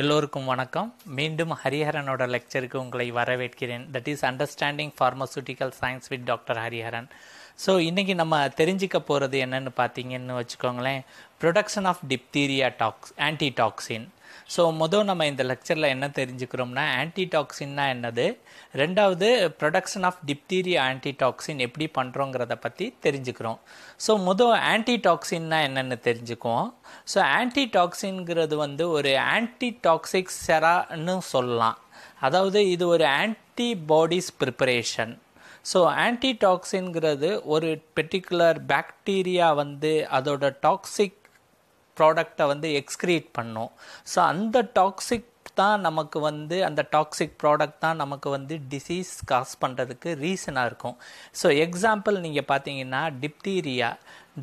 எல்லோருக்கும் வணக்கம் மீண்டும் ஹரிஹரனோட லெக்சருக்கு உங்களை வரவேற்கிறேன் that is understanding pharmaceutical science with doctor Hariharan so இன்றைக்கி நம்ம தெரிஞ்சிக்க போகிறது என்னென்னு பார்த்தீங்கன்னு வச்சுக்கோங்களேன் production of diphtheria tox antitoxin so மொதல் நம்ம இந்த லெக்சரில் என்ன தெரிஞ்சுக்கிறோம்னா ஆன்டிடாக்சின்னா என்னது ரெண்டாவது ப்ரொடக்ஷன் ஆஃப் டிப்தீரியா ஆன்டிடாக்சின் எப்படி பண்ணுறோங்கிறத பற்றி தெரிஞ்சுக்கிறோம் ஸோ மொதல் ஆன்டிடாக்சின்னா என்னென்னு தெரிஞ்சுக்குவோம் ஸோ ஆன்டிடாக்சின்ங்கிறது வந்து ஒரு ஆன்டிடாக்சிக் செரான்னு சொல்லலாம் அதாவது இது ஒரு ஆன்டிபாடிஸ் ப்ரிப்பரேஷன் ஸோ ஆன்டிடாக்ஸின்கிறது ஒரு பெர்டிகுலர் பாக்டீரியா வந்து அதோட டாக்ஸிக் ப்ராடக்டை வந்து எக்ஸ்க்ரீட் பண்ணும் ஸோ அந்த டாக்ஸிக் தான் நமக்கு வந்து அந்த டாக்ஸிக் ப்ராடக்ட் தான் நமக்கு வந்து டிசீஸ் காஸ் பண்ணுறதுக்கு ரீசனாக இருக்கும் ஸோ எக்ஸாம்பிள் நீங்கள் பார்த்தீங்கன்னா டிப்தீரியா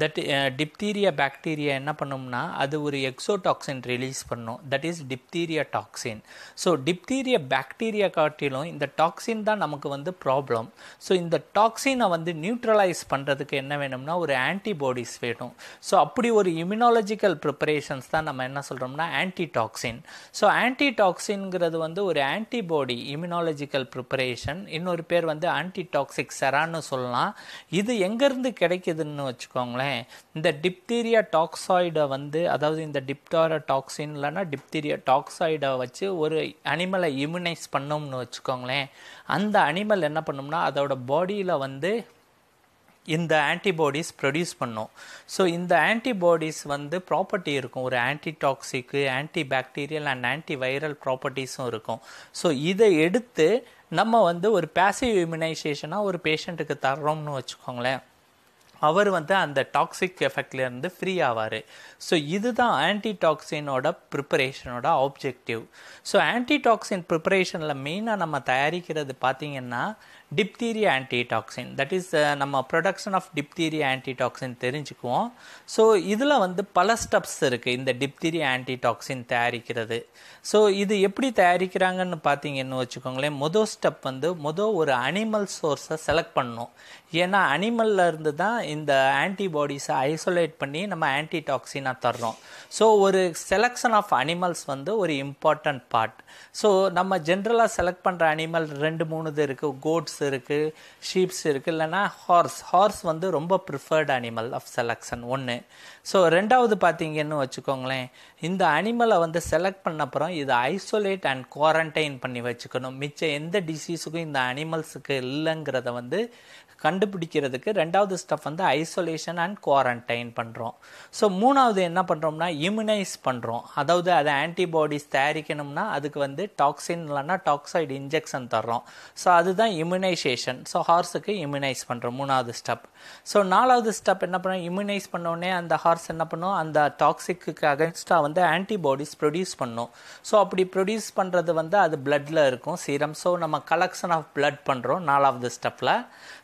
தட் டிப்தீரியா பாக்டீரியா என்ன பண்ணும்னா அது ஒரு எக்ஸோடாக்சின் ரிலீஸ் பண்ணும் that is diphtheria toxin so diphtheria bacteria காட்டிலும் இந்த டாக்ஸின் தான் நமக்கு வந்து ப்ராப்ளம் ஸோ இந்த டாக்ஸினை வந்து நியூட்ரலைஸ் பண்ணுறதுக்கு என்ன வேணும்னா ஒரு ஆன்டிபாடிஸ் வேணும் ஸோ அப்படி ஒரு இம்யூனாலஜிக்கல் ப்ரிப்பரேஷன்ஸ் தான் நம்ம என்ன சொல்கிறோம்னா ஆன்டி ஆன்டிடாக்சின் ஸோ ஆன்டி ஆன்டிடாக்சின்ங்கிறது வந்து ஒரு ஆன்டிபாடி இம்யூனாலஜிக்கல் ப்ரிப்பரேஷன் இன்னொரு பேர் வந்து டாக்ஸிக் செரான்னு சொல்லலாம் இது எங்கேருந்து கிடைக்குதுன்னு வச்சுக்கோங்களேன் வச்சுக்கோங்களேன் இந்த டிப்தீரியா டாக்ஸாய்டை வந்து அதாவது இந்த டிப்டாரா டாக்ஸின் இல்லைன்னா டிப்தீரியா டாக்ஸாய்டை வச்சு ஒரு அனிமலை இம்யூனைஸ் பண்ணோம்னு வச்சுக்கோங்களேன் அந்த அனிமல் என்ன பண்ணும்னா அதோட பாடியில் வந்து இந்த ஆன்டிபாடிஸ் ப்ரொடியூஸ் பண்ணும் ஸோ இந்த ஆன்டிபாடிஸ் வந்து ப்ராப்பர்ட்டி இருக்கும் ஒரு ஆன்டிடாக்சிக்கு anti bacterial and anti viral ப்ராப்பர்ட்டிஸும் இருக்கும் ஸோ இதை எடுத்து நம்ம வந்து ஒரு பேசிவ் இம்யூனைசேஷனாக ஒரு பேஷண்ட்டுக்கு தர்றோம்னு வச்சுக்கோங்களேன் அவர் வந்து அந்த டாக்ஸிக் எஃபெக்ட்லேருந்து ஃப்ரீ ஆவார் ஸோ இதுதான் ஆன்டிடாக்சினோட ப்ரிப்பரேஷனோட ஆப்ஜெக்டிவ் ஸோ ஆன்டிடாக்சின் ப்ரிப்பரேஷனில் மெயினாக நம்ம தயாரிக்கிறது பார்த்திங்கன்னா டிப்தீரியா ஆன்டிடாக்சின் தட் இஸ் நம்ம ப்ரொடக்ஷன் ஆஃப் டிப்தீரியா ஆன்டிடாக்சின் தெரிஞ்சுக்குவோம் ஸோ இதில் வந்து பல ஸ்டெப்ஸ் இருக்குது இந்த டிப்தீரியா ஆன்டிடாக்சின் தயாரிக்கிறது ஸோ இது எப்படி தயாரிக்கிறாங்கன்னு பார்த்தீங்கன்னு வச்சுக்கோங்களேன் மொதல் ஸ்டெப் வந்து மொதல் ஒரு அனிமல் சோர்ஸை செலக்ட் பண்ணணும் ஏன்னா அனிமல்ல இருந்து தான் இந்த ஆன்டிபாடிஸை ஐசோலேட் பண்ணி நம்ம ஆன்டிடாக்சினாக தர்றோம் ஸோ ஒரு செலெக்ஷன் ஆஃப் அனிமல்ஸ் வந்து ஒரு இம்பார்ட்டண்ட் பார்ட் ஸோ நம்ம ஜென்ரலாக செலக்ட் பண்ணுற அனிமல் ரெண்டு மூணு இது இருக்குது கோட்ஸ் இருக்குது ஷீப்ஸ் இருக்குது இல்லைன்னா ஹார்ஸ் ஹார்ஸ் வந்து ரொம்ப ப்ரிஃபர்ட் அனிமல் ஆஃப் செலெக்ஷன் ஒன்று ஸோ ரெண்டாவது பார்த்தீங்கன்னு வச்சுக்கோங்களேன் இந்த அனிமலை வந்து செலக்ட் பண்ண அப்புறம் இதை ஐசோலேட் அண்ட் குவாரண்டைன் பண்ணி வச்சுக்கணும் மிச்சம் எந்த டிசீஸுக்கும் இந்த அனிமல்ஸுக்கு இல்லைங்கிறத வந்து கண்டுபிடிக்கிறதுக்கு ரெண்டாவது ஸ்டெப் வந்து ஐசோலேஷன் அண்ட் குவாரண்டைன் பண்ணுறோம் ஸோ மூணாவது என்ன பண்ணுறோம்னா இம்யூனைஸ் பண்ணுறோம் அதாவது அது ஆன்டிபாடிஸ் தயாரிக்கணும்னா அதுக்கு வந்து டாக்ஸின் இல்லைன்னா டாக்ஸைடு இன்ஜெக்ஷன் தர்றோம் ஸோ அதுதான் இம்யூனைசேஷன் ஸோ ஹார்ஸுக்கு இம்யூனைஸ் பண்ணுறோம் மூணாவது ஸ்டெப் ஸோ நாலாவது ஸ்டெப் என்ன பண்ணுறோம் இம்யூனைஸ் பண்ணோடனே அந்த ஹார்ஸ் கார்ஸ் என்ன பண்ணும் அந்த டாக்ஸிக்கு அகேன்ஸ்டாக வந்து ஆன்டிபாடிஸ் ப்ரொடியூஸ் பண்ணும் ஸோ அப்படி ப்ரொடியூஸ் பண்ணுறது வந்து அது பிளட்டில் இருக்கும் சீரம் ஸோ நம்ம கலெக்ஷன் ஆஃப் பிளட் பண்ணுறோம் நாலாவது ஸ்டெப்பில்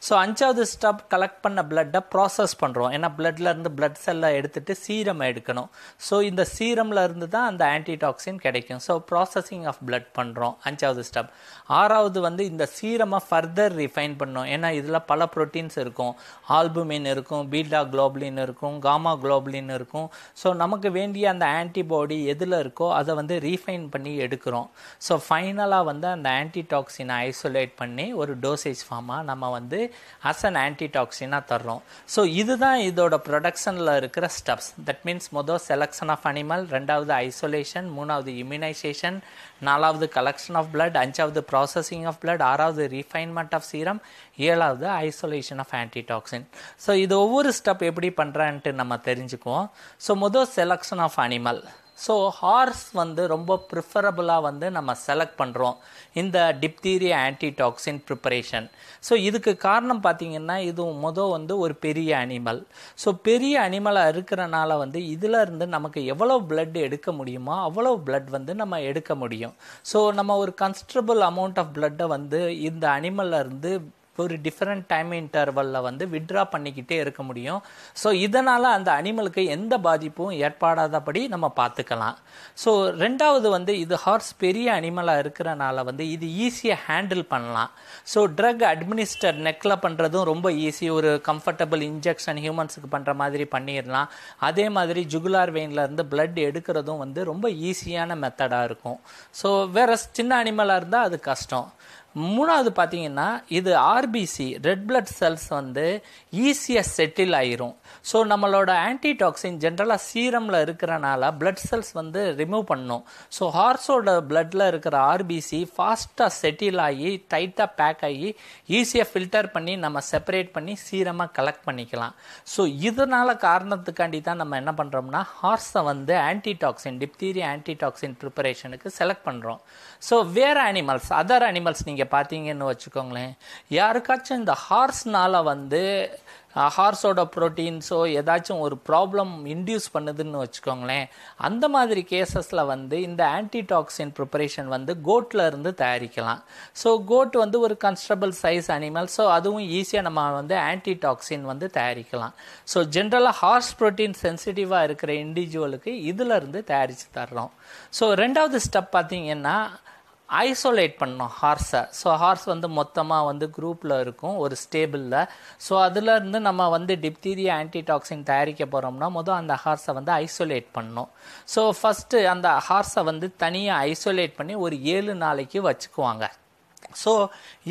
ஸோ அஞ்சாவது ஸ்டெப் கலெக்ட் பண்ண பிளட்டை ப்ராசஸ் பண்ணுறோம் ஏன்னா பிளட்லேருந்து பிளட் செல்லை எடுத்துகிட்டு சீரம் எடுக்கணும் ஸோ இந்த சீரமில் இருந்து தான் அந்த ஆன்டிடாக்சின் கிடைக்கும் ஸோ ப்ராசஸிங் ஆஃப் பிளட் பண்ணுறோம் அஞ்சாவது ஸ்டெப் ஆறாவது வந்து இந்த சீரமை ஃபர்தர் ரிஃபைன் பண்ணோம் ஏன்னா இதில் பல ப்ரோட்டீன்ஸ் இருக்கும் ஆல்புமின் இருக்கும் பீட்டா குளோபுலின் இருக்கும் காமா குளோ ஹீமோக்ளோபின் இருக்கும் ஸோ நமக்கு வேண்டிய அந்த ஆன்டிபாடி எதில் இருக்கோ அதை வந்து ரீஃபைன் பண்ணி எடுக்கிறோம் ஸோ ஃபைனலாக வந்து அந்த ஆன்டிடாக்சினை ஐசோலேட் பண்ணி ஒரு டோசேஜ் ஃபார்மாக நம்ம வந்து அஸ் அன் ஆன்டிடாக்சினாக தர்றோம் ஸோ இதுதான் இதோட ப்ரொடக்ஷனில் இருக்கிற ஸ்டெப்ஸ் தட் மீன்ஸ் மொதல் செலெக்ஷன் ஆஃப் அனிமல் ரெண்டாவது ஐசோலேஷன் மூணாவது இம்யூனைசேஷன் நாலாவது கலெக்ஷன் ஆஃப் பிளட் அஞ்சாவது ப்ராசஸிங் ஆஃப் பிளட் ஆறாவது ரீஃபைன்மெண்ட் ஆஃப் சீரம் ஏழாவது ஐசோலேஷன் ஆஃப் ஆன்டிடாக்சின் ஸோ இது ஒவ்வொரு ஸ்டெப் எப்படி பண்ணுறான்ட்டு நம்ம தெரிஞ்சு தெரிஞ்சுக்குவோம் ஸோ முதல் selection of animal so horse வந்து ரொம்ப ப்ரிஃபரபுளாக வந்து நம்ம செலக்ட் பண்ணுறோம் இந்த டிப்தீரியா ஆன்டிடாக்சின் ப்ரிப்பரேஷன் ஸோ இதுக்கு காரணம் பார்த்திங்கன்னா இது மொதல் வந்து ஒரு பெரிய அனிமல் ஸோ பெரிய அனிமலாக இருக்கிறனால வந்து இதில் இருந்து நமக்கு எவ்வளோ பிளட் எடுக்க முடியுமோ அவ்வளோ பிளட் வந்து நம்ம எடுக்க முடியும் ஸோ நம்ம ஒரு கன்ஸ்டபிள் அமௌண்ட் ஆஃப் பிளட்டை வந்து இந்த அனிமல்லேருந்து ஒரு டிஃப்ரெண்ட் டைம் இன்டர்வலில் வந்து விட்ரா பண்ணிக்கிட்டே இருக்க முடியும் ஸோ இதனால் அந்த அனிமலுக்கு எந்த பாதிப்பும் ஏற்படாதபடி நம்ம பார்த்துக்கலாம் ஸோ ரெண்டாவது வந்து இது ஹார்ஸ் பெரிய அனிமலாக இருக்கிறனால வந்து இது ஈஸியாக ஹேண்டில் பண்ணலாம் ஸோ ட்ரக் அட்மினிஸ்டர் நெக்கில் பண்ணுறதும் ரொம்ப ஈஸி ஒரு கம்ஃபர்டபுள் இன்ஜெக்ஷன் ஹியூமன்ஸுக்கு பண்ணுற மாதிரி பண்ணிடலாம் அதே மாதிரி ஜுகுலார் வெயின்லேருந்து பிளட் எடுக்கிறதும் வந்து ரொம்ப ஈஸியான மெத்தடாக இருக்கும் ஸோ வேறு சின்ன அனிமலாக இருந்தால் அது கஷ்டம் மூணாவது பார்த்தீங்கன்னா இது ஆர்பிசி ரெட் பிளட் செல்ஸ் வந்து ஈஸியாக செட்டில் ஆயிரும் ஸோ நம்மளோட ஆன்டிடாக்சின் ஜென்ரலாக சீரமில் இருக்கிறனால பிளட் செல்ஸ் வந்து ரிமூவ் பண்ணும் ஸோ ஹார்ஸோட பிளட்டில் இருக்கிற ஆர்பிசி ஃபாஸ்ட்டாக செட்டில் ஆகி டைட்டாக பேக் ஆகி ஈஸியாக ஃபில்டர் பண்ணி நம்ம செப்பரேட் பண்ணி சீரமாக கலெக்ட் பண்ணிக்கலாம் ஸோ இதனால் காரணத்துக்காண்டி தான் நம்ம என்ன பண்ணுறோம்னா ஹார்ஸை வந்து ஆன்டிடாக்சின் டிப்தீரியா ஆன்டிடாக்சின் ப்ரிப்பரேஷனுக்கு செலக்ட் பண்ணுறோம் ஸோ வேறு அனிமல்ஸ் அதர் அனிமல்ஸ் நீங்கள் நீங்கள் பார்த்தீங்கன்னு வச்சுக்கோங்களேன் யாருக்காச்சும் இந்த ஹார்ஸ்னால் வந்து ஹார்ஸோட ப்ரோட்டீன்ஸோ ஏதாச்சும் ஒரு ப்ராப்ளம் இன்டியூஸ் பண்ணுதுன்னு வச்சுக்கோங்களேன் அந்த மாதிரி கேசஸில் வந்து இந்த ஆன்டிடாக்சின் ப்ரிப்பரேஷன் வந்து கோட்டில் இருந்து தயாரிக்கலாம் ஸோ கோட் வந்து ஒரு கன்ஸ்டபிள் சைஸ் அனிமல் ஸோ அதுவும் ஈஸியாக நம்ம வந்து ஆன்டிடாக்சின் வந்து தயாரிக்கலாம் ஸோ ஜென்ரலாக ஹார்ஸ் ப்ரோட்டீன் சென்சிட்டிவாக இருக்கிற இண்டிவிஜுவலுக்கு இருந்து தயாரித்து தர்றோம் ஸோ ரெண்டாவது ஸ்டெப் பார்த்தீங்கன்னா ஐசோலேட் பண்ணோம் ஹார்ஸை ஸோ ஹார்ஸ் வந்து மொத்தமாக வந்து குரூப்பில் இருக்கும் ஒரு ஸ்டேபிளில் ஸோ அதுலேருந்து நம்ம வந்து டிப்தீரியா ஆன்டிடாக்சின் தயாரிக்க போகிறோம்னா மொதல் அந்த ஹார்ஸை வந்து ஐசோலேட் பண்ணோம் ஸோ ஃபஸ்ட்டு அந்த ஹார்ஸை வந்து தனியாக ஐசோலேட் பண்ணி ஒரு ஏழு நாளைக்கு வச்சுக்குவாங்க ஸோ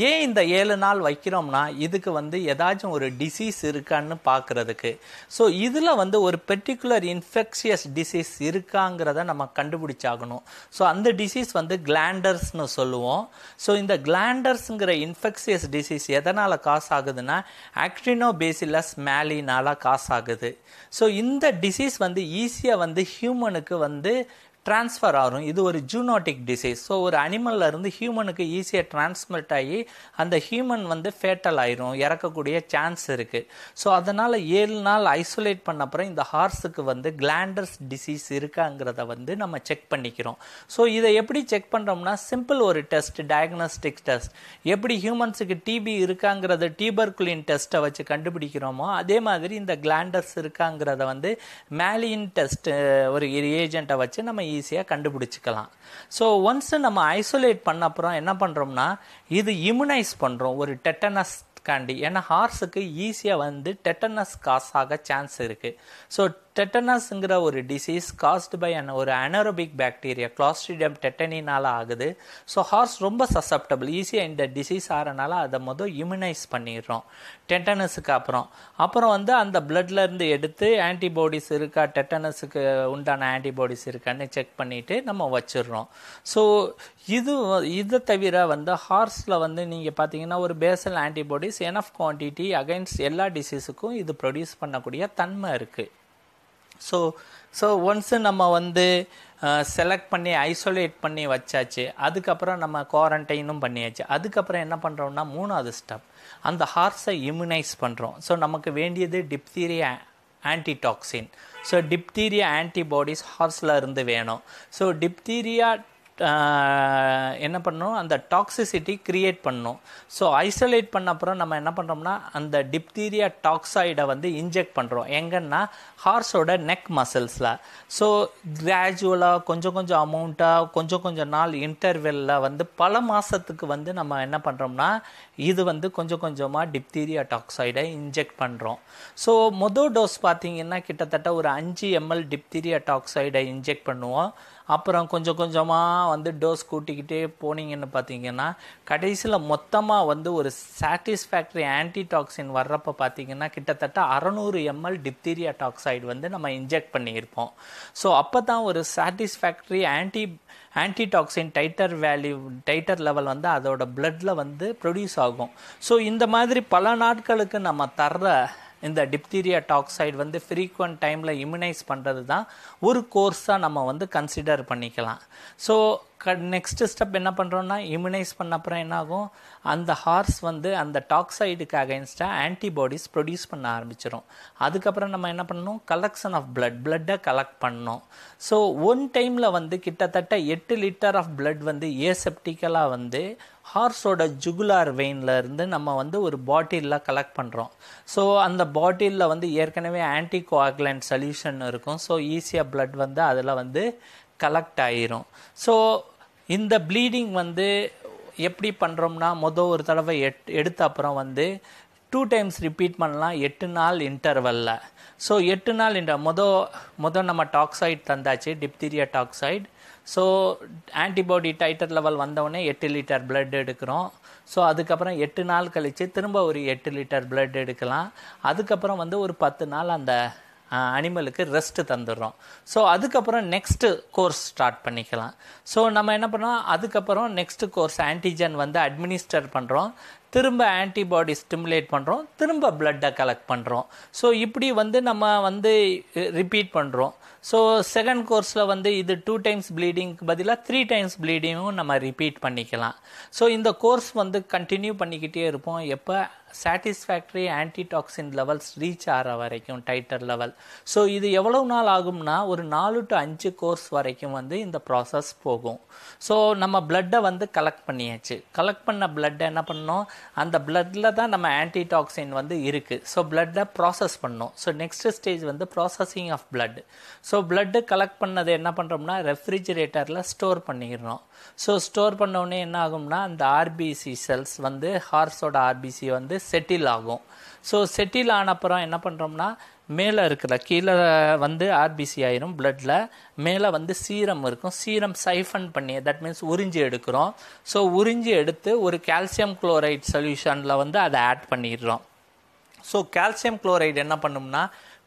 ஏன் இந்த ஏழு நாள் வைக்கிறோம்னா இதுக்கு வந்து ஏதாச்சும் ஒரு டிசீஸ் இருக்கான்னு பார்க்குறதுக்கு ஸோ இதில் வந்து ஒரு பெர்டிகுலர் இன்ஃபெக்ஷியஸ் டிசீஸ் இருக்காங்கிறத நம்ம கண்டுபிடிச்சாகணும் ஸோ அந்த டிசீஸ் வந்து கிளாண்டர்ஸ்னு சொல்லுவோம் ஸோ இந்த கிளாண்டர்ஸுங்கிற இன்ஃபெக்ஷியஸ் டிசீஸ் எதனால் காசு ஆகுதுன்னா ஆக்டினோ பேசிலஸ் மேலினால் காசு ஆகுது ஸோ இந்த டிசீஸ் வந்து ஈஸியாக வந்து ஹியூமனுக்கு வந்து டிரான்ஸ்ஃபர் ஆகும் இது ஒரு ஜூனோட்டிக் டிசீஸ் ஸோ ஒரு அனிமல்ல இருந்து ஹியூமனுக்கு ஈஸியாக டிரான்ஸ்மிட் ஆகி அந்த ஹியூமன் வந்து ஃபேட்டல் ஆயிரும் இறக்கக்கூடிய சான்ஸ் இருக்குது ஸோ அதனால் ஏழு நாள் ஐசோலேட் பண்ண அப்புறம் இந்த ஹார்ஸுக்கு வந்து கிளாண்டர்ஸ் டிசீஸ் இருக்காங்கிறத வந்து நம்ம செக் பண்ணிக்கிறோம் ஸோ இதை எப்படி செக் பண்ணுறோம்னா சிம்பிள் ஒரு டெஸ்ட் டயக்னாஸ்டிக் டெஸ்ட் எப்படி ஹியூமன்ஸுக்கு டிபி இருக்காங்கிறத டீபர்குலின் டெஸ்ட்டை வச்சு கண்டுபிடிக்கிறோமோ அதே மாதிரி இந்த கிளாண்டர்ஸ் இருக்காங்கிறத வந்து மேலியின் டெஸ்ட் ஒரு ஏஜென்ட்டை வச்சு நம்ம ஈஸியாக கண்டுபிடிச்சிக்கலாம் ஸோ ஒன்ஸு நம்ம ஐசோலேட் பண்ண அப்புறம் என்ன பண்ணுறோம்னா இது இம்யூனைஸ் பண்ணுறோம் ஒரு டெட்டனஸ் காண்டி ஏன்னா ஹார்ஸுக்கு ஈஸியாக வந்து டெட்டனஸ் காசாக சான்ஸ் இருக்குது ஸோ டெட்டனஸ்ங்கிற ஒரு டிசீஸ் காஸ்ட் பை அன் ஒரு அனரோபிக் பாக்டீரியா கிளாஸ்ட்ரிடியம் டெட்டனினால் ஆகுது ஸோ ஹார்ஸ் ரொம்ப சசப்டபிள் ஈஸியாக இந்த டிசீஸ் ஆகிறனால அதை மொதல் இம்யூனைஸ் பண்ணிடுறோம் டெட்டனஸுக்கு அப்புறம் அப்புறம் வந்து அந்த பிளட்லேருந்து எடுத்து ஆன்டிபாடிஸ் இருக்கா டெட்டனஸுக்கு உண்டான ஆன்டிபாடிஸ் இருக்கான்னு செக் பண்ணிவிட்டு நம்ம வச்சிடுறோம் ஸோ இது இதை தவிர வந்து ஹார்ஸில் வந்து நீங்கள் பார்த்தீங்கன்னா ஒரு basal antibodies enough quantity against எல்லா டிசீஸுக்கும் இது ப்ரொடியூஸ் பண்ணக்கூடிய தன்மை இருக்குது ஸோ ஸோ ஒன்ஸு நம்ம வந்து செலக்ட் uh, பண்ணி ஐசோலேட் பண்ணி வச்சாச்சு அதுக்கப்புறம் நம்ம குவாரண்டைனும் பண்ணியாச்சு அதுக்கப்புறம் என்ன பண்ணுறோம்னா மூணாவது ஸ்டெப் அந்த ஹார்ஸை இம்யூனைஸ் பண்ணுறோம் ஸோ நமக்கு வேண்டியது diphtheria antitoxin so diphtheria antibodies ஹார்ஸில் இருந்து வேணும் ஸோ டிப்தீரியா என்ன பண்ணணும் அந்த டாக்ஸிசிட்டி கிரியேட் பண்ணும் ஸோ ஐசோலேட் பண்ண அப்புறம் நம்ம என்ன பண்ணுறோம்னா அந்த டிப்தீரியா டாக்ஸாய்டை வந்து இன்ஜெக்ட் பண்ணுறோம் எங்கன்னா ஹார்ஸோட நெக் மசில்ஸில் ஸோ கிராஜுவலாக கொஞ்சம் கொஞ்சம் அமௌண்ட்டாக கொஞ்சம் கொஞ்சம் நாள் இன்டர்வெல்லில் வந்து பல மாதத்துக்கு வந்து நம்ம என்ன பண்ணுறோம்னா இது வந்து கொஞ்சம் கொஞ்சமாக டிப்தீரியா டாக்ஸாய்டை இன்ஜெக்ட் பண்ணுறோம் ஸோ மொதல் டோஸ் பார்த்திங்கன்னா கிட்டத்தட்ட ஒரு அஞ்சு எம்எல் டிப்தீரியா டாக்ஸைடை இன்ஜெக்ட் பண்ணுவோம் அப்புறம் கொஞ்சம் கொஞ்சமாக வந்து டோஸ் கூட்டிக்கிட்டே போனீங்கன்னு பார்த்தீங்கன்னா கடைசியில் மொத்தமாக வந்து ஒரு சாட்டிஸ்ஃபேக்டரி ஆன்டிடாக்சின் வர்றப்போ பார்த்தீங்கன்னா கிட்டத்தட்ட அறநூறு எம்எல் டிப்தீரியா டாக்ஸைடு வந்து நம்ம இன்ஜெக்ட் பண்ணியிருப்போம் ஸோ அப்போ தான் ஒரு satisfactory anti antitoxin titer value titer level வந்து அதோட பிளட்டில் வந்து ப்ரொடியூஸ் ஆகும் ஸோ இந்த மாதிரி பல நாட்களுக்கு நம்ம தர்ற இந்த டிப்தீரியா டாக்சைடு வந்து ஃப்ரீக்குவெண்ட் டைமில் இம்யூனைஸ் பண்ணுறது தான் ஒரு கோர்ஸாக நம்ம வந்து கன்சிடர் பண்ணிக்கலாம் ஸோ க நெக்ஸ்ட்டு ஸ்டெப் என்ன பண்ணுறோன்னா இம்யூனைஸ் பண்ண அப்புறம் என்னாகும் அந்த ஹார்ஸ் வந்து அந்த டாக்சைடுக்கு அகைன்ஸ்டாக ஆன்டிபாடிஸ் ப்ரொடியூஸ் பண்ண ஆரம்பிச்சிடும் அதுக்கப்புறம் நம்ம என்ன பண்ணணும் கலெக்ஷன் ஆஃப் பிளட் பிளட்டை கலெக்ட் பண்ணோம் ஸோ ஒன் டைமில் வந்து கிட்டத்தட்ட எட்டு லிட்டர் ஆஃப் பிளட் வந்து ஏசெப்டிக்கலாக வந்து ஹார்ஸோட ஜுகுலார் வெயினில் இருந்து நம்ம வந்து ஒரு பாட்டிலில் கலெக்ட் பண்ணுறோம் ஸோ அந்த பாட்டிலில் வந்து ஏற்கனவே ஆன்டி கோஆகுலன்ட் சொல்யூஷன் இருக்கும் ஸோ ஈஸியாக பிளட் வந்து அதில் வந்து கலெக்ட் ஆகிரும் ஸோ இந்த ப்ளீடிங் வந்து எப்படி பண்ணுறோம்னா மொதல் ஒரு தடவை எட் எடுத்த அப்புறம் வந்து டூ டைம்ஸ் ரிப்பீட் பண்ணலாம் எட்டு நாள் இன்டர்வலில் ஸோ எட்டு நாள் இன்டர் மொதல் மொதல் நம்ம டாக்ஸைட் தந்தாச்சு diphtheria toxoid so antibody titer level வந்தவுடனே எட்டு லிட்டர் பிளட் எடுக்கிறோம் ஸோ அதுக்கப்புறம் எட்டு நாள் கழித்து திரும்ப ஒரு எட்டு லிட்டர் பிளட் எடுக்கலாம் அதுக்கப்புறம் வந்து ஒரு பத்து நாள் அந்த அனிமலுக்கு ரெஸ்ட்டு தந்துடுறோம் ஸோ அதுக்கப்புறம் நெக்ஸ்ட்டு கோர்ஸ் ஸ்டார்ட் பண்ணிக்கலாம் ஸோ நம்ம என்ன பண்ணோம் அதுக்கப்புறம் நெக்ஸ்ட்டு கோர்ஸ் ஆன்டிஜன் வந்து அட்மினிஸ்டர் பண்ணுறோம் திரும்ப ஆன்டிபாடி ஸ்டிமுலேட் பண்ணுறோம் திரும்ப பிளட்டை கலெக்ட் பண்ணுறோம் ஸோ இப்படி வந்து நம்ம வந்து ரிப்பீட் பண்ணுறோம் ஸோ செகண்ட் கோர்ஸில் வந்து இது டூ டைம்ஸ் ப்ளீடிங்க்கு பதிலாக த்ரீ டைம்ஸ் ப்ளீடிங்கும் நம்ம ரிப்பீட் பண்ணிக்கலாம் ஸோ இந்த கோர்ஸ் வந்து கண்டினியூ பண்ணிக்கிட்டே இருப்போம் எப்போ சாட்டிஸ்ஃபேக்ட்ரி ஆன்டிடாக்சின் லெவல்ஸ் ரீச் ஆகிற வரைக்கும் டைட்டர் லெவல் ஸோ இது எவ்வளோ நாள் ஆகும்னா ஒரு நாலு டு அஞ்சு கோர்ஸ் வரைக்கும் வந்து இந்த ப்ராசஸ் போகும் ஸோ நம்ம பிளட்டை வந்து கலெக்ட் பண்ணியாச்சு கலெக்ட் பண்ண பிளட்டை என்ன பண்ணோம் அந்த பிளட்டில் தான் நம்ம ஆன்டிடாக்சின் வந்து இருக்குது ஸோ பிளட்டை ப்ராசஸ் பண்ணோம் ஸோ நெக்ஸ்ட் ஸ்டேஜ் வந்து processing of blood so blood collect பண்ணதை என்ன பண்ணுறோம்னா ரெஃப்ரிஜிரேட்டரில் ஸ்டோர் பண்ணிடுறோம் ஸோ ஸ்டோர் பண்ணோடனே என்ன ஆகும்னா அந்த ஆர்பிசி செல்ஸ் வந்து ஹார்ஸோட ஆர்பிசி வந்து செட்டில் ஆகும் ஸோ செட்டில் ஆனப்புறம் என்ன பண்ணுறோம்னா மேலே இருக்கிற கீழே வந்து ஆர்பிசி ஆயிரும் பிளட்டில் மேலே வந்து சீரம் இருக்கும் சீரம் சைஃபன் பண்ணி தட் மீன்ஸ் உறிஞ்சி எடுக்கிறோம் ஸோ உறிஞ்சி எடுத்து ஒரு கால்சியம் குளோரைட் சொல்யூஷனில் வந்து அதை ஆட் பண்ணிடுறோம் ஸோ கால்சியம் குளோரைடு என்ன பண்ணும்னா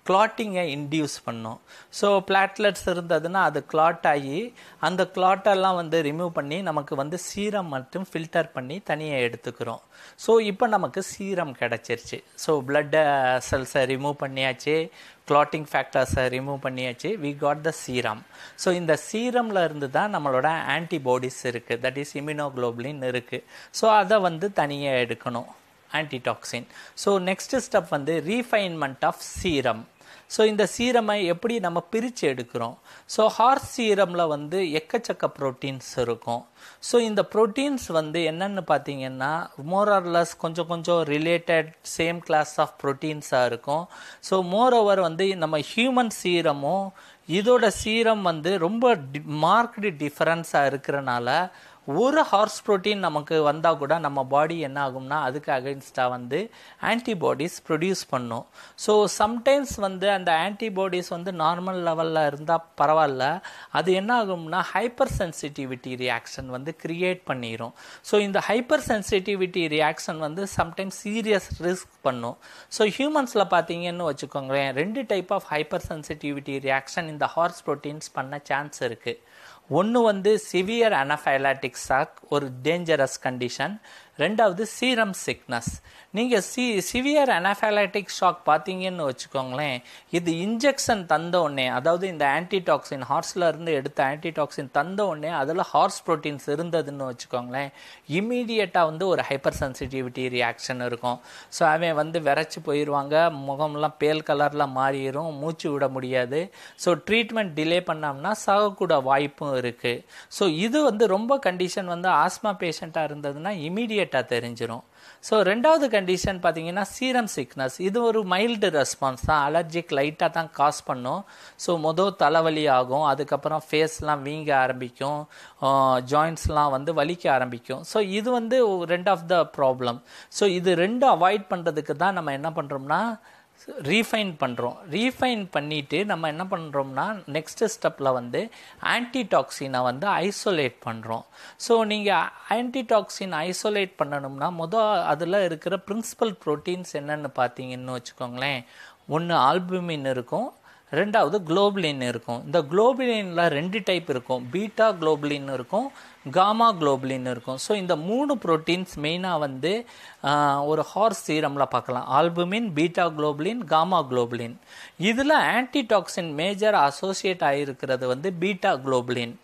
கிளாட்டிங்கை இன்டியூஸ் பண்ணும் ஸோ பிளாட்லெட்ஸ் இருந்ததுன்னா அது கிளாட் ஆகி அந்த கிளாட்டெல்லாம் வந்து ரிமூவ் பண்ணி நமக்கு வந்து சீரம் மட்டும் ஃபில்டர் பண்ணி தனியாக எடுத்துக்கிறோம் ஸோ இப்போ நமக்கு சீரம் கிடச்சிருச்சு ஸோ பிளட் செல்ஸை ரிமூவ் பண்ணியாச்சு கிளாட்டிங் ஃபேக்டர்ஸை ரிமூவ் பண்ணியாச்சு we got the serum so இந்த சீரமில் இருந்து தான் நம்மளோட ஆன்டிபாடிஸ் இருக்குது தட் இஸ் இம்யூனோக்ளோபுலின் இருக்குது ஸோ அதை வந்து தனியாக எடுக்கணும் ஆன்டிடாக்சின் ஸோ நெக்ஸ்ட் ஸ்டெப் வந்து ரீஃபைன்மெண்ட் ஆஃப் சீரம் ஸோ இந்த சீரமை எப்படி நம்ம பிரித்து எடுக்கிறோம் ஸோ ஹார்ஸ் சீரமில் வந்து எக்கச்சக்க ப்ரோட்டீன்ஸ் இருக்கும் ஸோ இந்த ப்ரோட்டீன்ஸ் வந்து என்னென்னு பார்த்தீங்கன்னா மோரார்லஸ் கொஞ்சம் கொஞ்சம் ரிலேட்டட் சேம் கிளாஸ் ஆஃப் ப்ரோட்டீன்ஸாக இருக்கும் ஸோ மோர் ஓவர் வந்து நம்ம ஹியூமன் சீரமும் இதோட சீரம் வந்து ரொம்ப டி மார்க்டு டிஃப்ரென்ஸாக இருக்கிறனால ஒரு ஹார்ஸ் ப்ரோட்டீன் நமக்கு வந்தால் கூட நம்ம பாடி என்ன ஆகும்னா அதுக்கு அகைன்ஸ்டாக வந்து ஆன்டிபாடிஸ் ப்ரொடியூஸ் பண்ணும் ஸோ சம்டைம்ஸ் வந்து அந்த ஆன்டிபாடிஸ் வந்து நார்மல் லெவலில் இருந்தால் பரவாயில்ல அது என்ன ஆகும்னா ஹைப்பர் சென்சிட்டிவிட்டி ரியாக்ஷன் வந்து க்ரியேட் பண்ணிடும் ஸோ இந்த ஹைப்பர் சென்சிட்டிவிட்டி ரியாக்ஷன் வந்து சம்டைம்ஸ் சீரியஸ் ரிஸ்க் பண்ணும் ஸோ ஹியூமன்ஸில் பார்த்தீங்கன்னு வச்சுக்கோங்களேன் ரெண்டு type of hyper sensitivity reaction இந்த ஹார்ஸ் ப்ரோட்டீன்ஸ் பண்ண சான்ஸ் இருக்குது ஒன்று வந்து சிவியர் அனஃபைலாட்டிக் சாக் ஒரு டேஞ்சரஸ் கண்டிஷன் ரெண்டாவது சீரம் சிக்னஸ் நீங்கள் சி சிவியர் அனாஃபைலாட்டிக் ஷாக் பார்த்தீங்கன்னு வச்சுக்கோங்களேன் இது இன்ஜெக்ஷன் தந்த உடனே அதாவது இந்த ஆன்டிடாக்சின் ஹார்ஸில் இருந்து எடுத்த ஆன்டிடாக்சின் தந்த உடனே அதில் ஹார்ஸ் ப்ரோட்டீன்ஸ் இருந்ததுன்னு வச்சுக்கோங்களேன் இம்மீடியட்டாக வந்து ஒரு ஹைப்பர் சென்சிட்டிவிட்டி ரியாக்ஷன் இருக்கும் ஸோ அவன் வந்து விரைச்சி போயிடுவாங்க முகம்லாம் பேல் கலரில் மாறிடும் மூச்சு விட முடியாது ஸோ ட்ரீட்மெண்ட் டிலே பண்ணோம்னா சாகக்கூட வாய்ப்பும் இருக்குது ஸோ இது வந்து ரொம்ப கண்டிஷன் வந்து ஆஸ்மா பேஷண்ட்டாக இருந்ததுன்னா இமீடியட் இம்மீடியட்டாக தெரிஞ்சிடும் ஸோ ரெண்டாவது கண்டிஷன் பார்த்தீங்கன்னா சீரம் சிக்னஸ் இது ஒரு மைல்டு ரெஸ்பான்ஸ் தான் அலர்ஜிக் லைட்டாக தான் காஸ் பண்ணும் ஸோ மொதல் தலைவலி ஆகும் அதுக்கப்புறம் ஃபேஸ்லாம் வீங்க ஆரம்பிக்கும் ஜாயின்ஸ்லாம் வந்து வலிக்க ஆரம்பிக்கும் ஸோ இது வந்து ரெண்ட் ஆஃப் த ப்ராப்ளம் ஸோ இது ரெண்டும் அவாய்ட் பண்ணுறதுக்கு தான் நம்ம என்ன பண்ணுறோம்னா ரீஃபைன் பண்ணுறோம் ரீஃபைன் பண்ணிவிட்டு நம்ம என்ன பண்ணுறோம்னா நெக்ஸ்ட் ஸ்டெப்பில் வந்து ஆன்டிடாக்சினை வந்து ஐசோலேட் பண்ணுறோம் ஸோ நீங்கள் ஆன்டிடாக்சின் ஐசோலேட் பண்ணணும்னா மொதல் அதில் இருக்கிற பிரின்சிபல் ப்ரோட்டீன்ஸ் என்னென்னு பார்த்தீங்கன்னு வச்சுக்கோங்களேன் ஒன்று ஆல்புமின் இருக்கும் ரெண்டாவது குளோபிலின் இருக்கும் இந்த குளோபுலினில் ரெண்டு டைப் இருக்கும் பீட்டா குளோபிலின் இருக்கும் காமா குளோபுலின் இருக்கும் ஸோ இந்த மூணு ப்ரோட்டீன்ஸ் மெயினாக வந்து ஒரு ஹார்ஸ் சீரமில் பார்க்கலாம் albumin beta globulin gamma globulin இதில் ஆன்டிடாக்சின் மேஜர் அசோசியேட் ஆகியிருக்கிறது வந்து பீட்டா குளோபுலின்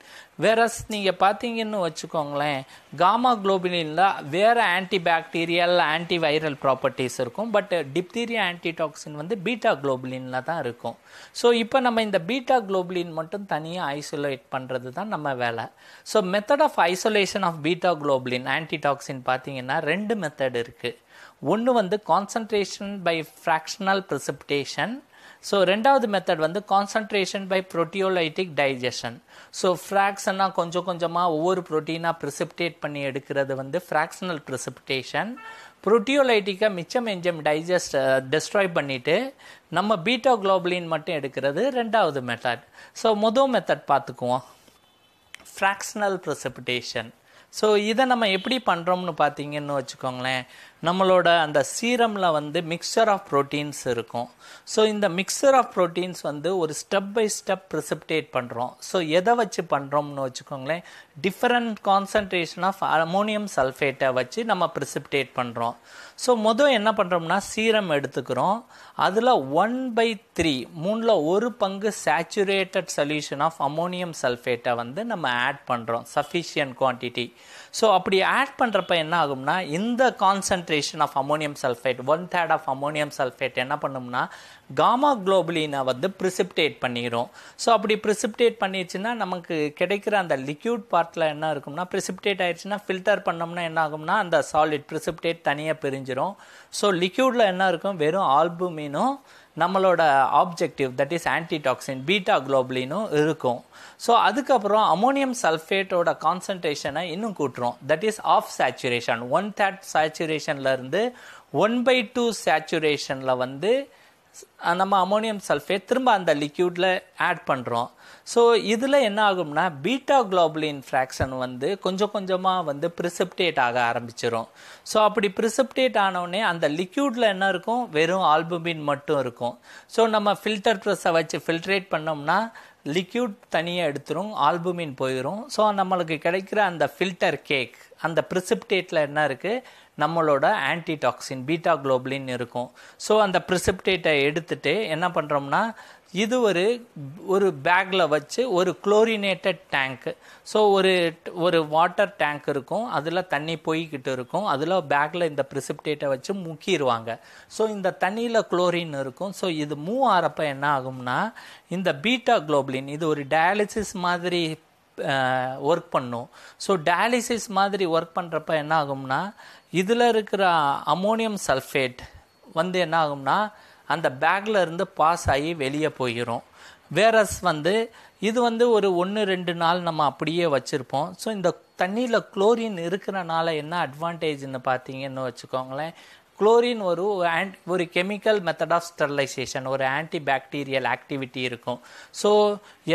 வேறஸ் நீங்கள் பார்த்தீங்கன்னு வச்சுக்கோங்களேன் காமா குளோபுலினில் வேறு anti bacterial anti viral properties இருக்கும் பட் டிப்தீரியா ஆன்டிடாக்சின் வந்து பீட்டா குளோபுலினில் தான் இருக்கும் ஸோ இப்போ நம்ம இந்த பீட்டா குளோபுலின் மட்டும் தனியாக ஐசோலேட் பண்ணுறது தான் நம்ம வேலை so method of isolation of beta globulin antitoxin பார்த்தீங்கன்னா ரெண்டு மெத்தட் இருக்குது ஒன்று வந்து concentration by fractional precipitation so ரெண்டாவது மெத்தட் வந்து concentration by proteolytic digestion so ஃப்ராக்ஷனாக கொஞ்சம் கொஞ்சமாக ஒவ்வொரு ப்ரோட்டீனாக ப்ரிசிப்டேட் பண்ணி எடுக்கிறது வந்து ஃப்ராக்ஷனல் ப்ரிசிப்டேஷன் ப்ரோட்டியோலைட்டிக்காக மிச்சம் எஞ்சம் டைஜஸ்ட் டெஸ்ட்ராய் பண்ணிவிட்டு நம்ம பீட்டோ குளோபிலின் மட்டும் எடுக்கிறது ரெண்டாவது மெத்தட் ஸோ மொதல் மெத்தட் பார்த்துக்குவோம் ஃப்ராக்ஷனல் ப்ரெசிபிடேஷன் ஸோ இதை நம்ம எப்படி பண்ணுறோம்னு பார்த்தீங்கன்னு வச்சுக்கோங்களேன் நம்மளோட அந்த சீரமில் வந்து மிக்சர் ஆஃப் ப்ரோட்டீன்ஸ் இருக்கும் ஸோ இந்த மிக்சர் ஆஃப் ப்ரோட்டீன்ஸ் வந்து ஒரு ஸ்டெப் பை ஸ்டெப் ப்ரிசிப்டேட் பண்ணுறோம் ஸோ எதை வச்சு பண்ணுறோம்னு வச்சுக்கோங்களேன் டிஃப்ரெண்ட் கான்சன்ட்ரேஷன் ஆஃப் அமோனியம் சல்ஃபேட்டை வச்சு நம்ம ப்ரிசிப்டேட் பண்ணுறோம் ஸோ மொதல் என்ன பண்ணுறோம்னா சீரம் எடுத்துக்கிறோம் அதில் ஒன் பை த்ரீ மூணில் ஒரு பங்கு சேச்சுரேட்டட் சொல்யூஷன் ஆஃப் அமோனியம் சல்ஃபேட்டை வந்து நம்ம ஆட் பண்ணுறோம் சஃபிஷியன்ட் குவான்டிட்டி ஸோ அப்படி ஆட் பண்ணுறப்ப என்ன ஆகும்னா இந்த concentration of ammonium sulphate one third of ammonium sulphate என்ன பண்ணும்னா காமா குளோபுலினை வந்து ப்ரிசிப்டேட் பண்ணிடும் ஸோ அப்படி ப்ரிசிப்டேட் பண்ணிடுச்சுன்னா நமக்கு கிடைக்கிற அந்த லிக்யூட் பார்ட்டில் என்ன இருக்கும்னா ப்ரிசிப்டேட் ஆயிடுச்சுன்னா ஃபில்டர் பண்ணோம்னா என்ன ஆகும்னா அந்த சாலிட் ப்ரிசிப்டேட் தனியாக பிரிஞ்சிடும் ஸோ லிக்யூடில் என்ன இருக்கும் வெறும் ஆல்புமீனும் நம்மளோட objective that is antitoxin beta குளோபலினும் இருக்கும் ஸோ அதுக்கப்புறம் அமோனியம் சல்ஃபேட்டோட கான்சன்ட்ரேஷனை இன்னும் கூட்டுறோம் that is of saturation one third சேச்சுரேஷன்லேருந்து ஒன் பை டூ சேச்சுரேஷனில் வந்து நம்ம அமோனியம் சல்ஃபேட் திரும்ப அந்த லிக்யூடில் ஆட் பண்ணுறோம் ஸோ இதில் என்ன ஆகும்னா பீட்டா குளோபுலின் ஃப்ராக்ஷன் வந்து கொஞ்சம் கொஞ்சமாக வந்து ப்ரிசிப்டேட் ஆக ஆரம்பிச்சிடும் ஸோ அப்படி ப்ரிசிப்டேட் ஆனவுடனே அந்த லிக்யூடில் என்ன இருக்கும் வெறும் ஆல்புமின் மட்டும் இருக்கும் ஸோ நம்ம ஃபில்டர் ப்ரெஸ்ஸை வச்சு ஃபில்ட்ரேட் பண்ணோம்னா லிக்யூட் தனியாக எடுத்துரும் ஆல்புமின் போயிடும் ஸோ நம்மளுக்கு கிடைக்கிற அந்த ஃபில்டர் கேக் அந்த ப்ரிசிப்டேட்டில் என்ன இருக்குது நம்மளோட ஆன்டிடாக்சின் பீட்டா குளோபலின் இருக்கும் ஸோ அந்த ப்ரிசிப்டேட்டை எடுத்துகிட்டு என்ன பண்ணுறோம்னா இது ஒரு ஒரு பேக்கில் வச்சு ஒரு குளோரினேட்டட் டேங்க்கு ஸோ ஒரு ஒரு வாட்டர் டேங்க் இருக்கும் அதில் தண்ணி போய்கிட்டு இருக்கும் அதில் பேக்கில் இந்த ப்ரிசிப்டேட்டை வச்சு முக்கிடுவாங்க ஸோ இந்த தண்ணியில் குளோரின் இருக்கும் ஸோ இது மூவ் ஆகிறப்ப என்ன ஆகும்னா இந்த பீட்டா குளோபலின் இது ஒரு டயாலிசிஸ் மாதிரி ஒர்க் பண்ணும் ஸோ டயாலிசிஸ் மாதிரி ஒர்க் பண்ணுறப்ப என்ன ஆகும்னா இதில் இருக்கிற அமோனியம் சல்ஃபேட் வந்து என்ன ஆகும்னா அந்த பேக்கில் இருந்து பாஸ் ஆகி வெளியே போயிடும் வேரஸ் வந்து இது வந்து ஒரு ஒன்று ரெண்டு நாள் நம்ம அப்படியே வச்சுருப்போம் ஸோ இந்த தண்ணியில் குளோரின் இருக்கிறனால என்ன அட்வான்டேஜ்னு பார்த்தீங்கன்னு வச்சுக்கோங்களேன் குளோரின் ஒரு ஆன் ஒரு கெமிக்கல் மெத்தட் ஆஃப் ஸ்டெர்லைசேஷன் ஒரு ஆன்டி பாக்டீரியல் ஆக்டிவிட்டி இருக்கும் ஸோ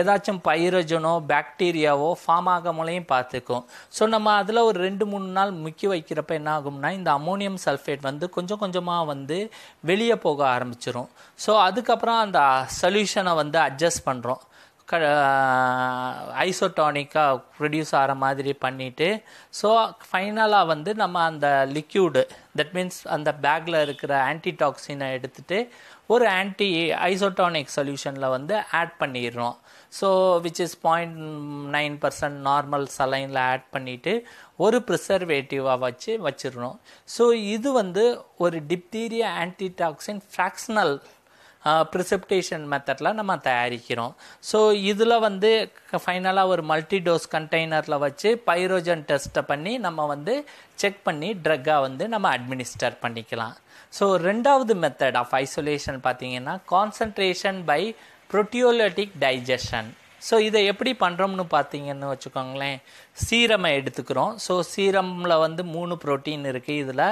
ஏதாச்சும் பைரஜனோ பாக்டீரியாவோ ஃபார்ம் ஆக மூலையும் பார்த்துக்கும் ஸோ நம்ம அதில் ஒரு ரெண்டு மூணு நாள் முக்கி வைக்கிறப்ப என்ன ஆகும்னா இந்த அமோனியம் சல்ஃபேட் வந்து கொஞ்சம் கொஞ்சமாக வந்து வெளியே போக ஆரம்பிச்சிடும் ஸோ அதுக்கப்புறம் அந்த சொல்யூஷனை வந்து அட்ஜஸ்ட் பண்ணுறோம் க ஐசோட்டானிக்காக ப்ரொடியூஸ் ஆகிற மாதிரி பண்ணிவிட்டு ஸோ ஃபைனலாக வந்து நம்ம அந்த லிக்யூடு தட் மீன்ஸ் அந்த பேக்கில் இருக்கிற ஆன்டிடாக்சினை எடுத்துகிட்டு ஒரு ஆன்டி ஐசோட்டானிக் சொல்யூஷனில் வந்து ஆட் பண்ணிடுறோம் so which is point nine percent normal சலைனில் ஆட் பண்ணிவிட்டு ஒரு ப்ரிசர்வேட்டிவாக வச்சு வச்சிடணும் ஸோ இது வந்து ஒரு டிப்தீரியா ஆன்டிடாக்சின் ஃப்ராக்ஷனல் ப்ரிசிப்டேஷன் மெத்தடில் நம்ம தயாரிக்கிறோம் ஸோ இதில் வந்து ஃபைனலாக ஒரு மல்டி டோஸ் கண்டெய்னரில் வச்சு பைரோஜன் டெஸ்ட்டை பண்ணி நம்ம வந்து செக் பண்ணி ட்ரக்காக வந்து நம்ம அட்மினிஸ்டர் பண்ணிக்கலாம் ஸோ ரெண்டாவது மெத்தட் ஆஃப் ஐசோலேஷன் பார்த்தீங்கன்னா concentration by proteolytic digestion so இதை எப்படி பண்ணுறோம்னு பார்த்தீங்கன்னு வச்சுக்கோங்களேன் சீரமை எடுத்துக்கிறோம் ஸோ சீரமில் வந்து மூணு ப்ரோட்டீன் இருக்குது இதில்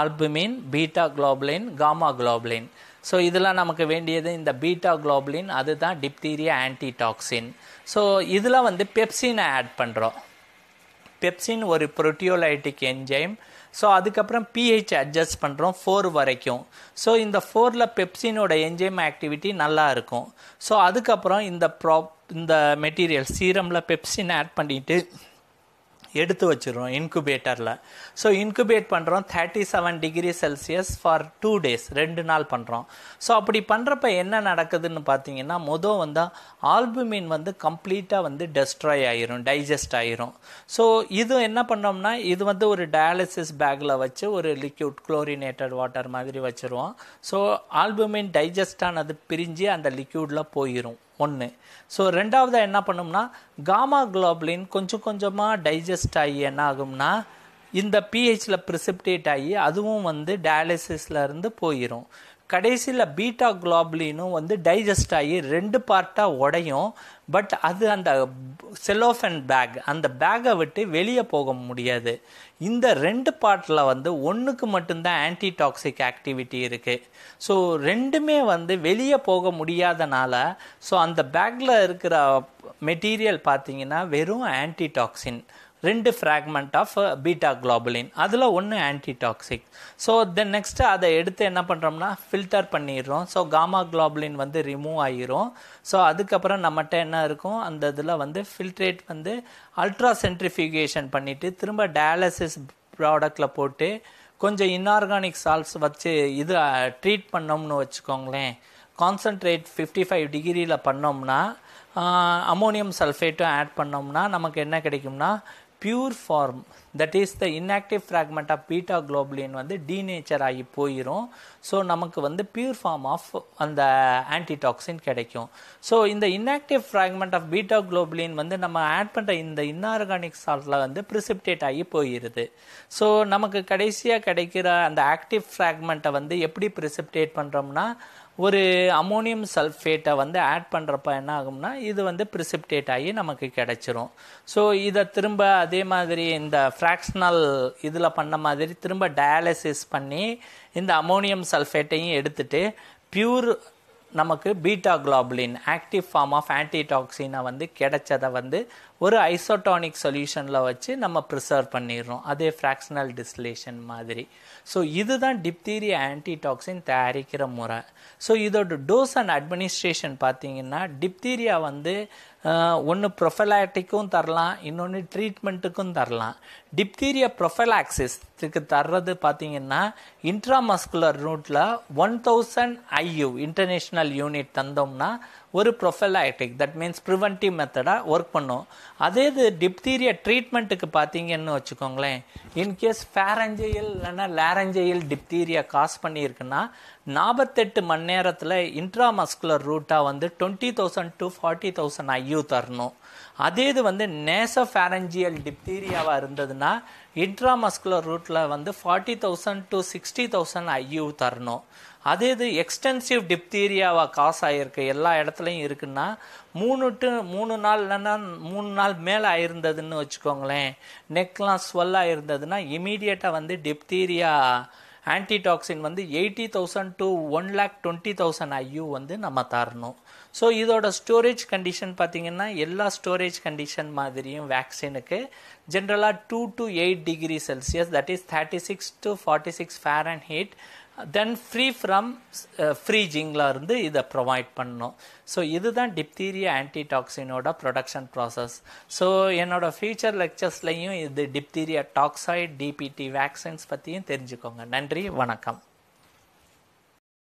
albumin beta globulin gamma globulin so இதெல்லாம் நமக்கு வேண்டியது இந்த பீட்டா குளோபலின் அதுதான் டிப்தீரியா ஆன்டிடாக்சின் ஸோ இதில் வந்து பெப்சினை ஆட் பண்ணுறோம் பெப்சின் ஒரு ப்ரோட்டியோலைட்டிக் என்ஜைம் ஸோ அதுக்கப்புறம் பிஹெச் அட்ஜஸ்ட் பண்ணுறோம் ஃபோர் வரைக்கும் ஸோ இந்த ஃபோரில் பெப்சினோட என்ஜைம் ஆக்டிவிட்டி நல்லா இருக்கும் ஸோ அதுக்கப்புறம் இந்த ப்ரா இந்த மெட்டீரியல் சீரமில் பெப்சின் ஆட் பண்ணிவிட்டு எடுத்து வச்சுருவோம் இன்குபேட்டரில் ஸோ இன்குபேட் பண்ணுறோம் thirty seven degree Celsius for two days ரெண்டு நாள் பண்ணுறோம் ஸோ அப்படி பண்ணுறப்ப என்ன நடக்குதுன்னு பார்த்தீங்கன்னா மொதல் வந்து ஆல்புமின் வந்து கம்ப்ளீட்டாக வந்து டெஸ்ட்ராய் ஆயிரும் டைஜஸ்ட் ஆயிரும் ஸோ இது என்ன பண்ணோம்னா இது வந்து ஒரு டயாலிசிஸ் பேக்கில் வச்சு ஒரு லிக்யூட் குளோரினேட்டட் வாட்டர் மாதிரி வச்சுருவோம் ஸோ ஆல்புமின் டைஜஸ்ட் ஆனது பிரிஞ்சு அந்த லிக்யூடில் போயிடும் ஒன்று ஸோ ரெண்டாவதாக என்ன பண்ணும்னா காமா குளோபுலின் கொஞ்சம் கொஞ்சமாக டைஜஸ்ட் ஆகி என்ன ஆகும்னா இந்த பிஹெச்சில் ப்ரிசிப்டேட் ஆகி அதுவும் வந்து இருந்து போயிடும் கடைசியில் பீட்டா குளோபுலினும் வந்து டைஜஸ்ட் ஆகி ரெண்டு பார்ட்டாக உடையும் பட் அது அந்த செலோஃபன் பேக் அந்த பேக்கை விட்டு வெளியே போக முடியாது இந்த ரெண்டு பார்ட்டில் வந்து ஒன்றுக்கு மட்டும்தான் ஆன்டி டாக்ஸிக் ஆக்டிவிட்டி இருக்குது ஸோ ரெண்டுமே வந்து வெளியே போக முடியாதனால ஸோ அந்த பேக்கில் இருக்கிற மெட்டீரியல் பார்த்திங்கன்னா வெறும் ஆன்டி டாக்ஸின் ரெண்டு ஃப்ராக்மெண்ட் ஆஃப் பீட்டா குளோபுலின் அதில் ஒன்று ஆன்டிடாக்சிக் ஸோ தென் நெக்ஸ்ட்டு அதை எடுத்து என்ன பண்ணுறோம்னா ஃபில்டர் பண்ணிடுறோம் ஸோ காமா குளோபுலின் வந்து ரிமூவ் ஆகிரும் ஸோ அதுக்கப்புறம் நம்மகிட்ட என்ன இருக்கும் அந்த இதில் வந்து ஃபில்ட்ரேட் வந்து அல்ட்ரா சென்ட்ரிஃபிகேஷன் பண்ணிவிட்டு திரும்ப டயாலிசிஸ் ப்ராடக்டில் போட்டு கொஞ்சம் இன்ஆர்கானிக் சால்ஸ் வச்சு இது ட்ரீட் பண்ணோம்னு வச்சுக்கோங்களேன் கான்சன்ட்ரேட் ஃபிஃப்டி ஃபைவ் டிகிரியில் பண்ணோம்னா அமோனியம் சல்ஃபேட்டும் ஆட் பண்ணோம்னா நமக்கு என்ன கிடைக்கும்னா pure form that is the inactive fragment of beta globulin வந்து டீநேச்சர் ஆகி போயிடும் ஸோ நமக்கு வந்து பியூர் ஃபார்ம் ஆஃப் அந்த ஆன்டிடாக்சின் கிடைக்கும் ஸோ இந்த inactive fragment of beta globulin வந்து நம்ம ஆட் பண்ணுற இந்த இன்ஆர்கானிக் சால்ட்டில் வந்து ப்ரிசிப்டேட் ஆகி போயிடுது ஸோ நமக்கு கடைசியாக கிடைக்கிற அந்த ஆக்டிவ் ஃப்ராக்மெண்ட்டை வந்து எப்படி ப்ரிசிப்டேட் பண்ணுறோம்னா ஒரு அமோனியம் சல்ஃபேட்டை வந்து ஆட் பண்ணுறப்ப என்ன ஆகும்னா இது வந்து ப்ரிசிப்டேட் ஆகி நமக்கு கிடைச்சிரும் ஸோ இதை திரும்ப அதே மாதிரி இந்த ஃப்ராக்ஷனல் இதில் பண்ண மாதிரி திரும்ப டயாலிசிஸ் பண்ணி இந்த அமோனியம் சல்ஃபேட்டையும் எடுத்துட்டு பியூர் நமக்கு beta globulin active form of ஆன்டிடாக்சினை வந்து கிடைச்சதை வந்து ஒரு ஐசோட்டானிக் சொல்யூஷனில் வச்சு நம்ம ப்ரிசர்வ் பண்ணிடுறோம் அதே ஃப்ராக்ஷனல் டிஸ்லேஷன் மாதிரி ஸோ இதுதான் டிப்தீரியா ஆன்டிடாக்சின் தயாரிக்கிற முறை ஸோ இதோட டோஸ் அண்ட் அட்மினிஸ்ட்ரேஷன் பார்த்தீங்கன்னா டிப்தீரியா வந்து ஒன்று ப்ரொஃபலாட்டிக்கும் தரலாம் இன்னொன்று ட்ரீட்மெண்ட்டுக்கும் தரலாம் டிப்தீரியா ப்ரொஃபலாக்சிஸ்க்கு தர்றது பார்த்தீங்கன்னா இன்ட்ராமஸ்குலர் ரூட்டில் one thousand IU international unit தந்தோம்னா ஒரு ப்ரொஃபலாய்டிக் தட் மீன்ஸ் ப்ரிவென்டிவ் மெத்தடாக ஒர்க் பண்ணும் அதே இது டிப்தீரியா ட்ரீட்மெண்ட்டுக்கு பார்த்தீங்கன்னு வச்சுக்கோங்களேன் இன்கேஸ் ஃபேரஞ்சையில் இல்லைன்னா லேரஞ்சையில் டிப்தீரியா காஸ் பண்ணியிருக்குன்னா நாற்பத்தெட்டு மணி நேரத்தில் இன்ட்ராமஸ்குலர் ரூட்டாக வந்து twenty thousand to forty thousand IU தரணும் அதே இது வந்து நேச ஃபேரஞ்சியல் டிப்தீரியாவாக இருந்ததுன்னா இன்ட்ராமஸ்குலர் ரூட்டில் வந்து forty thousand to sixty thousand IU தரணும் அதே இது எக்ஸ்டென்சிவ் டிப்தீரியாவாக காஸ் ஆகிருக்கு எல்லா இடத்துலையும் இருக்குன்னா மூணு டு மூணு நாள் இல்லைன்னா மூணு நாள் மேலே ஆயிருந்ததுன்னு வச்சுக்கோங்களேன் நெக்லாம் ஸ்வல்லாக இருந்ததுன்னா இமீடியட்டாக வந்து டிப்தீரியா ஆன்டிடாக்சின் வந்து eighty thousand to one lakh twenty thousand IU வந்து நம்ம தரணும் ஸோ இதோட ஸ்டோரேஜ் கண்டிஷன் பார்த்திங்கன்னா எல்லா ஸ்டோரேஜ் கண்டிஷன் மாதிரியும் வேக்சினுக்கு ஜென்ரலாக two to eight degree Celsius that is thirty six to forty six Fahrenheit then free from ஃப்ரீஜிங்கில் இருந்து இதை ப்ரொவைட் பண்ணணும் ஸோ இதுதான் டிப்தீரியா ஆன்டிடாக்சினோட ப்ரொடக்ஷன் ப்ராசஸ் ஸோ என்னோடய ஃப்யூச்சர் லெக்சர்ஸ்லையும் இது டிப்தீரியா டாக்ஸைட் டிபிடி வேக்சின்ஸ் பற்றியும் தெரிஞ்சுக்கோங்க நன்றி வணக்கம்